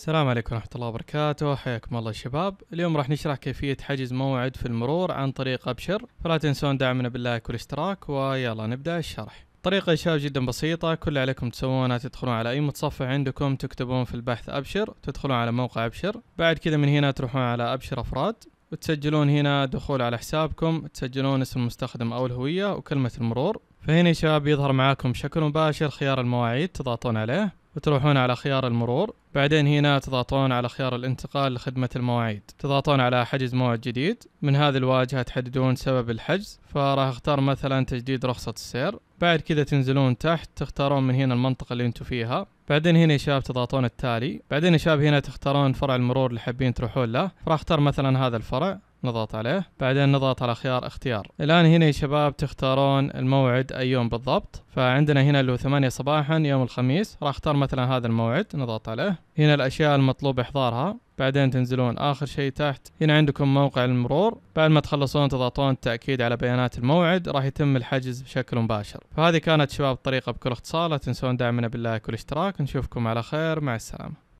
السلام عليكم ورحمة الله وبركاته حياكم الله شباب اليوم راح نشرح كيفية حجز موعد في المرور عن طريق أبشر فلا تنسون دعمنا باللايك والاشتراك ويلا نبدأ الشرح طريقة يا شباب جدا بسيطة كل اللي عليكم تسوونها تدخلون على أي متصفح عندكم تكتبون في البحث أبشر تدخلون على موقع أبشر بعد كذا من هنا تروحون على أبشر أفراد وتسجلون هنا دخول على حسابكم تسجلون اسم المستخدم أو الهوية وكلمة المرور فهنا يا شباب يظهر معاكم بشكل مباشر خيار المواعيد تضغطون عليه وتروحون على خيار المرور بعدين هنا تضغطون على خيار الانتقال لخدمة المواعيد تضغطون على حجز موعد جديد من هذه الواجهة تحددون سبب الحجز فراح اختار مثلا تجديد رخصة السير بعد كذا تنزلون تحت تختارون من هنا المنطقة اللي انتم فيها بعدين هنا يا شباب تضغطون التالي بعدين يا شباب هنا تختارون فرع المرور اللي حابين تروحون له راح اختار مثلا هذا الفرع نضغط عليه بعدين نضغط على خيار اختيار الآن هنا يا شباب تختارون الموعد أي يوم بالضبط فعندنا هنا اللي هو 8 صباحا يوم الخميس راح اختار مثلا هذا الموعد نضغط عليه هنا الأشياء المطلوب إحضارها بعدين تنزلون آخر شيء تحت هنا عندكم موقع المرور بعد ما تخلصون تضغطون التأكيد على بيانات الموعد راح يتم الحجز بشكل مباشر فهذه كانت شباب الطريقة بكل اختصار لا تنسون دعمنا باللايك والاشتراك نشوفكم على خير مع السلامة